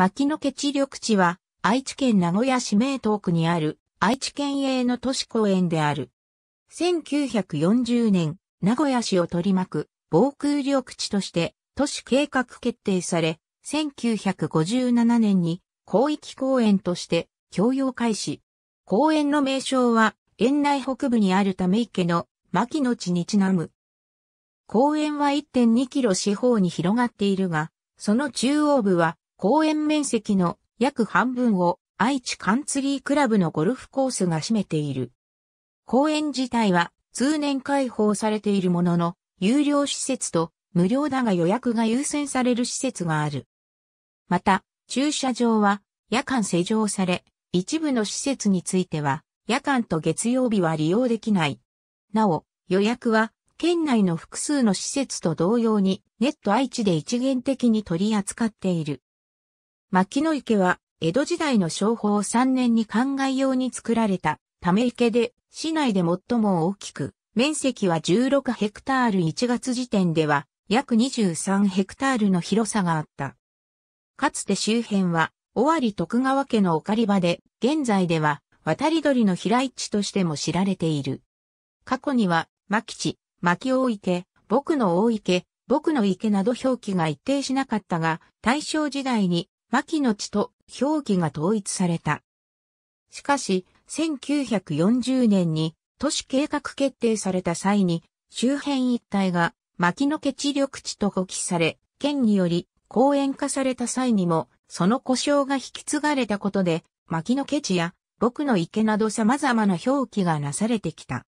牧野家地緑地は、愛知県名古屋市名東区にある、愛知県営の都市公園である。1940年、名古屋市を取り巻く、防空緑地として、都市計画決定され、1957年に、広域公園として、供用開始。公園の名称は、園内北部にあるため池の、牧野地にちなむ。公園は1.2キロ四方に広がっているが、その中央部は公園面積の約半分を愛知カンツリークラブのゴルフコースが占めている。公園自体は通年開放されているものの、有料施設と無料だが予約が優先される施設がある。また、駐車場は夜間施錠され、一部の施設については夜間と月曜日は利用できない。なお、予約は県内の複数の施設と同様にネット愛知で一元的に取り扱っている。牧野池は、江戸時代の商法3年に灌漑用に作られた、ため池で、市内で最も大きく、面積は16ヘクタール1月時点では、約23ヘクタールの広さがあった。かつて周辺は、尾張徳川家のおり場で、現在では、渡り鳥の平市地としても知られている。過去には、牧地、牧大池、僕の大池、僕の池など表記が一定しなかったが、大正時代に牧の地と表記が統一された。しかし、1940年に都市計画決定された際に、周辺一帯が牧野家地緑地と呼記され、県により公園化された際にも、その故障が引き継がれたことで、牧野家地や僕の池など様々な表記がなされてきた。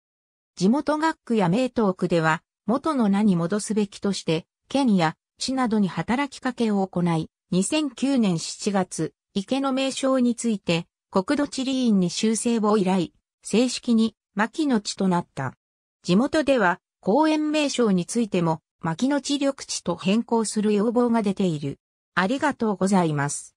地元学区や名東区では、元の名に戻すべきとして、県や市などに働きかけを行い、2009年7月、池の名称について、国土地理院に修正を依頼、正式に牧野地となった。地元では、公園名称についても、牧野地緑地と変更する要望が出ている。ありがとうございます。